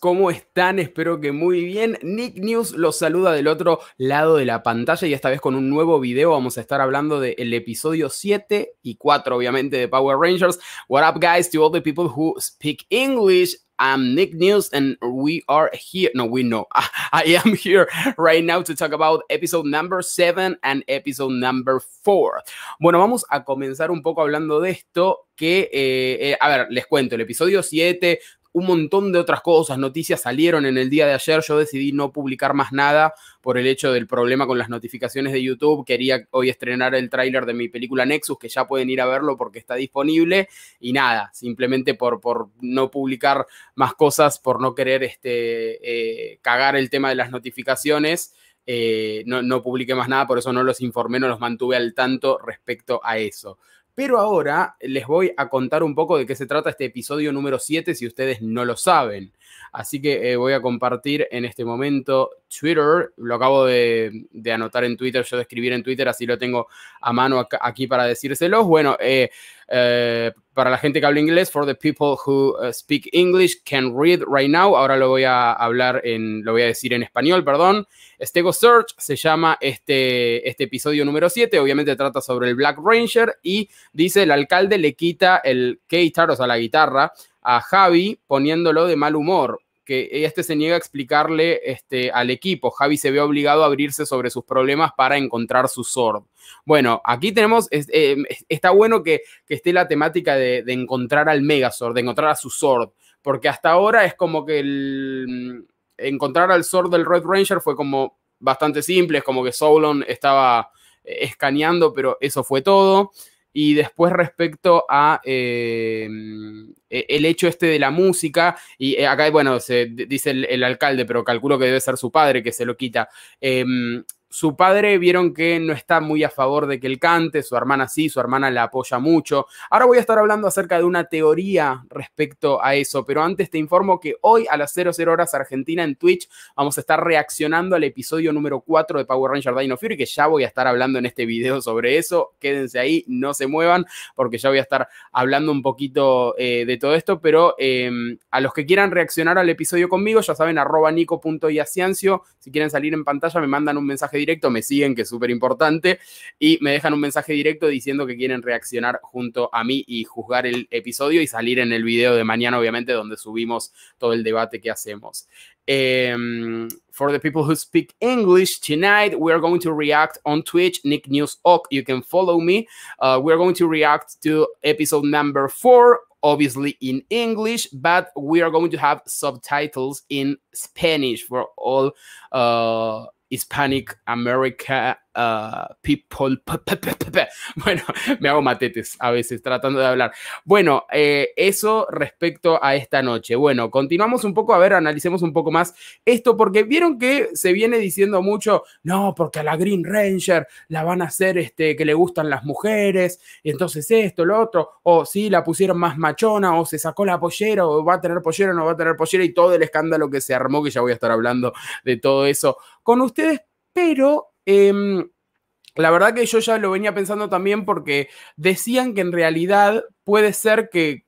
¿Cómo están? Espero que muy bien. Nick News los saluda del otro lado de la pantalla y esta vez con un nuevo video vamos a estar hablando del episodio 7 y 4 obviamente de Power Rangers. What up guys to all the people who speak English? I'm Nick News, and we are here. No, we know. I, am here right now to talk about episode number 7 and episode number 4. Bueno, vamos a comenzar un poco hablando de esto. Que, eh, eh, a ver, les cuento, el episodio 7 un montón de otras cosas, noticias salieron en el día de ayer, yo decidí no publicar más nada por el hecho del problema con las notificaciones de YouTube, quería hoy estrenar el tráiler de mi película Nexus, que ya pueden ir a verlo porque está disponible, y nada, simplemente por, por no publicar más cosas, por no querer este, eh, cagar el tema de las notificaciones. Eh, no, no publiqué más nada, por eso no los informé, no los mantuve al tanto respecto a eso. Pero ahora les voy a contar un poco de qué se trata este episodio número 7 si ustedes no lo saben. Así que eh, voy a compartir en este momento Twitter. Lo acabo de, anotar en Twitter, yo de escribir en Twitter, así lo tengo a mano aquí para decírselos. Bueno, eh, eh, para la gente que habla inglés, for the people who speak English can read right now. Ahora lo voy a hablar en, lo voy a decir en español, perdón. Stego Search se llama este, este episodio número 7. Obviamente trata sobre el Black Ranger y dice el alcalde le quita el keytaros o sea, la guitarra, a Javi poniéndolo de mal humor, que este se niega a explicarle este, al equipo. Javi se ve obligado a abrirse sobre sus problemas para encontrar su sword. Bueno, aquí tenemos, eh, está bueno que, que, esté la temática de, de, encontrar al Megazord, de encontrar a su sword, porque hasta ahora es como que el, mm, encontrar al sword del Red Ranger fue como bastante simple, es como que Solon estaba eh, escaneando, pero eso fue todo. Y después respecto a em, e, el hecho este de la música, y eh, acá, bueno, se dice el, alcalde, pero calculo que debe ser su padre que se lo quita. Em, su padre vieron que no está muy a favor de que él cante, su hermana sí, su hermana la apoya mucho. Ahora voy a estar hablando acerca de una teoría respecto a eso, pero antes te informo que hoy a las 00 horas Argentina en Twitch vamos a estar reaccionando al episodio número 4 de Power Ranger Dino Fury, que ya voy a estar hablando en este video sobre eso. Quédense ahí, no se muevan, porque ya voy a estar hablando un poquito eh, de todo esto, pero em, a los que quieran reaccionar al episodio conmigo, ya saben, arroba nico.yaciancio, si quieren salir en pantalla me mandan un mensaje directo, me siguen, que es súper importante, y me dejan un mensaje directo diciendo que quieren reaccionar junto a mí y juzgar el episodio y salir en el video de mañana, obviamente, donde subimos todo el debate que hacemos. Em, for the people who speak English tonight, we are going to react on Twitch, Nick News Oak, You can follow me. Uh, we are going to react to episode number four, obviously in English, but we are going to have subtitles in Spanish for all. Uh, Hispanic America people. Bueno, me hago matetes a veces tratando de hablar. Bueno, eh, eso respecto a esta noche. Bueno, continuamos un poco, a ver, analicemos un poco más esto, porque vieron que se viene diciendo mucho, no, porque a la Green Ranger la van a hacer este, que le gustan las mujeres, y entonces esto, lo otro, o si sí, la pusieron más machona, o se sacó la pollera, o va a tener pollera, o no va a tener pollera, y todo el escándalo que se armó, que ya voy a estar hablando de todo eso con ustedes, pero Em, la verdad que yo ya lo venía pensando también porque decían que en realidad puede ser que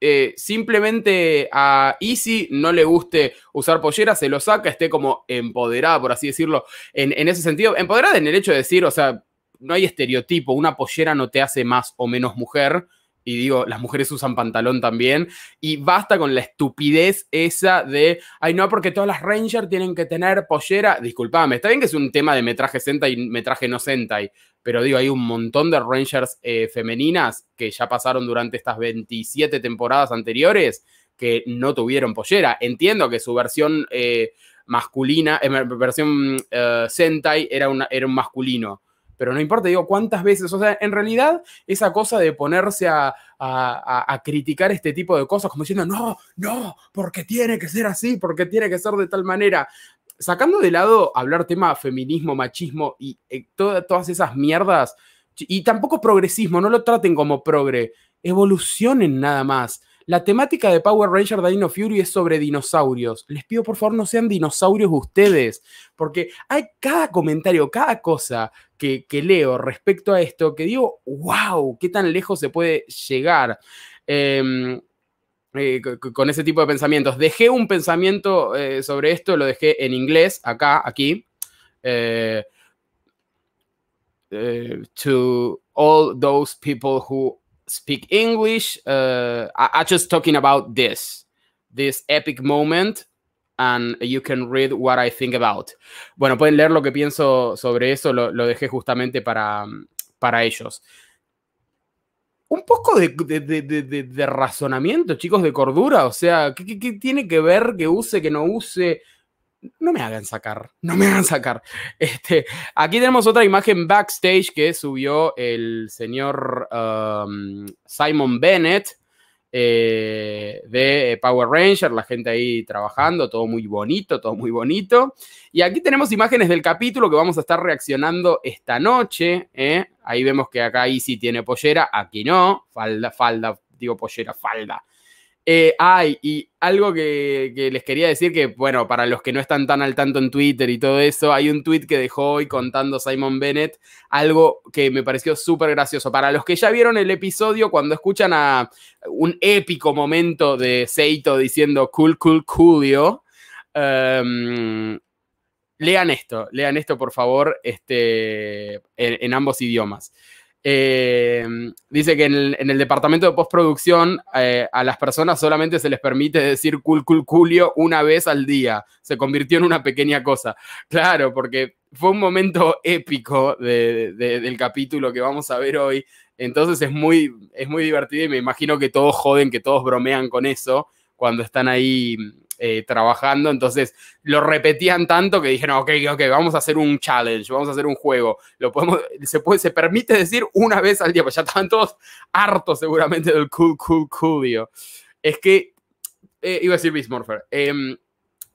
eh, simplemente a Easy no le guste usar pollera, se lo saca, esté como empoderada, por así decirlo, en, en ese sentido. Empoderada en el hecho de decir, o sea, no hay estereotipo, una pollera no te hace más o menos mujer y digo, las mujeres usan pantalón también, y basta con la estupidez esa de, ay no, porque todas las Rangers tienen que tener pollera, disculpame, está bien que es un tema de metraje sentai y metraje no sentai, pero digo, hay un montón de Rangers eh, femeninas que ya pasaron durante estas 27 temporadas anteriores que no tuvieron pollera. Entiendo que su versión eh, masculina, eh, versión sentai era, una, era un masculino, pero no importa, digo, cuántas veces, o sea, en realidad esa cosa de ponerse a, criticar este tipo de cosas, como diciendo, no, no, porque tiene que ser así, porque tiene que ser de tal manera, sacando de lado hablar tema feminismo, machismo y eh, todas esas mierdas, y tampoco progresismo, no lo traten como progre, evolucionen nada más. La temática de Power Ranger Dino Fury es sobre dinosaurios. Les pido por favor no sean dinosaurios ustedes, porque hay cada comentario, cada cosa que, leo respecto a esto que digo, wow, qué tan lejos se puede llegar. Em, eh, con ese tipo de pensamientos. Dejé un pensamiento eh, sobre esto, lo dejé en inglés, acá, aquí. Eh, to all those people who speak English. Uh, just talking about this, this epic moment, and you can read what I think about. Bueno, pueden leer lo que pienso sobre eso. Lo, dejé justamente para, para ellos. Un poco de, de, de, de razonamiento, chicos, de cordura. O sea, ¿qué, ¿qué, tiene que ver que use, que no use? no me hagan sacar, no me hagan sacar. Este, aquí tenemos otra imagen backstage que subió el señor um, Simon Bennett eh, de Power Ranger, la gente ahí trabajando, todo muy bonito, todo muy bonito. Y aquí tenemos imágenes del capítulo que vamos a estar reaccionando esta noche. Eh. Ahí vemos que acá Easy tiene pollera, aquí no, falda, falda, digo pollera, falda eh, ay, y algo que, les quería decir que, bueno, para los que no están tan al tanto en Twitter y todo eso, hay un tweet que dejó hoy contando Simon Bennett, algo que me pareció súper gracioso. Para los que ya vieron el episodio, cuando escuchan a un épico momento de Seito diciendo cool, cool, coolio, em, lean esto, lean esto por favor, este, en ambos idiomas. Eh, dice que en el, departamento de postproducción eh, a las personas solamente se les permite decir cul cul culio una vez al día. Se convirtió en una pequeña cosa. Claro, porque fue un momento épico del capítulo que vamos a ver hoy. Entonces es muy, es muy divertido y me imagino que todos joden, que todos bromean con eso cuando están ahí eh, trabajando, entonces lo repetían tanto que dijeron, ok, ok, vamos a hacer un challenge, vamos a hacer un juego, lo podemos, se, puede, se permite decir una vez al día, pues ya estaban todos hartos seguramente del cool, cool, Es que, eh, iba a decir Bismorfer, eh, em,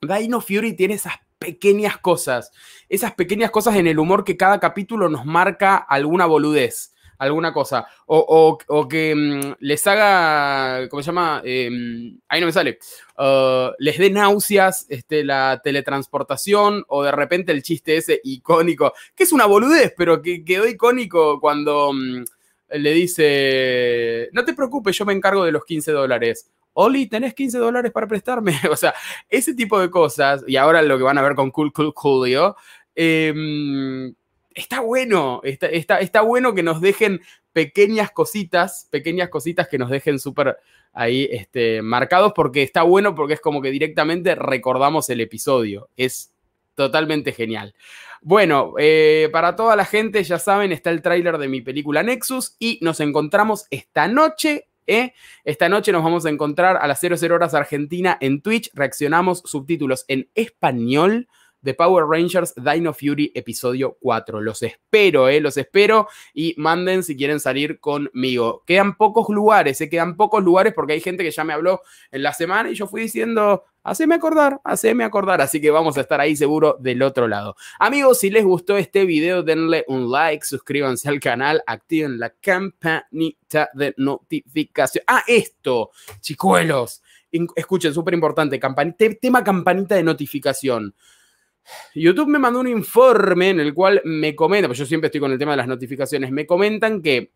Dino Fury tiene esas pequeñas cosas, esas pequeñas cosas en el humor que cada capítulo nos marca alguna boludez alguna cosa. O, que mm, les haga, ¿cómo se llama? Em, ahí no me sale. Ah, les dé náuseas este, la teletransportación o de repente el chiste ese icónico, que es una boludez, pero que quedó icónico cuando mm, le dice, no te preocupes, yo me encargo de los 15 dólares. Oli, ¿tenés 15 dólares para prestarme? o sea, ese tipo de cosas, y ahora lo que van a ver con Cool Cool Coolio, eh, está bueno, está, está, bueno que nos dejen pequeñas cositas, pequeñas cositas que nos dejen súper ahí este, marcados, porque está bueno porque es como que directamente recordamos el episodio. Es totalmente genial. Bueno, eh, para toda la gente, ya saben, está el tráiler de mi película Nexus y nos encontramos esta noche ¿Eh? Esta noche nos vamos a encontrar a las 00 horas Argentina en Twitch. Reaccionamos subtítulos en español de Power Rangers Dino Fury episodio 4. Los espero, eh, los espero y manden si quieren salir conmigo. Quedan pocos lugares, se eh, quedan pocos lugares porque hay gente que ya me habló en la semana y yo fui diciendo, haceme acordar, haceme acordar, así que vamos a estar ahí seguro del otro lado. Amigos, si les gustó este video, denle un like, suscríbanse al canal, activen la campanita de notificación. Ah, esto, chicuelos, escuchen, súper importante, tema campanita de notificación. YouTube me mandó un informe en el cual me comenta, pues yo siempre estoy con el tema de las notificaciones, me comentan que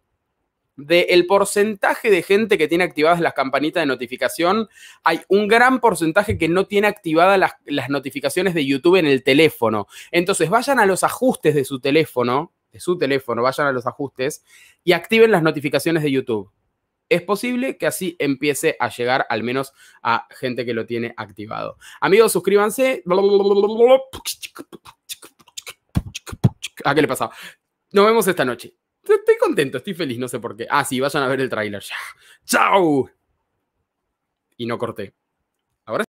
del porcentaje de gente que tiene activadas las campanitas de notificación, hay un gran porcentaje que no tiene activadas las, las notificaciones de YouTube en el teléfono. Entonces vayan a los ajustes de su teléfono, de su teléfono, vayan a los ajustes y activen las notificaciones de YouTube es posible que así empiece a llegar al menos a gente que lo tiene activado. Amigos, suscríbanse. ¿A ah, qué le pasa? Nos vemos esta noche. Estoy contento, estoy feliz, no sé por qué. Ah, sí, vayan a ver el tráiler. ¡Chao! Y no corté. Ahora sí.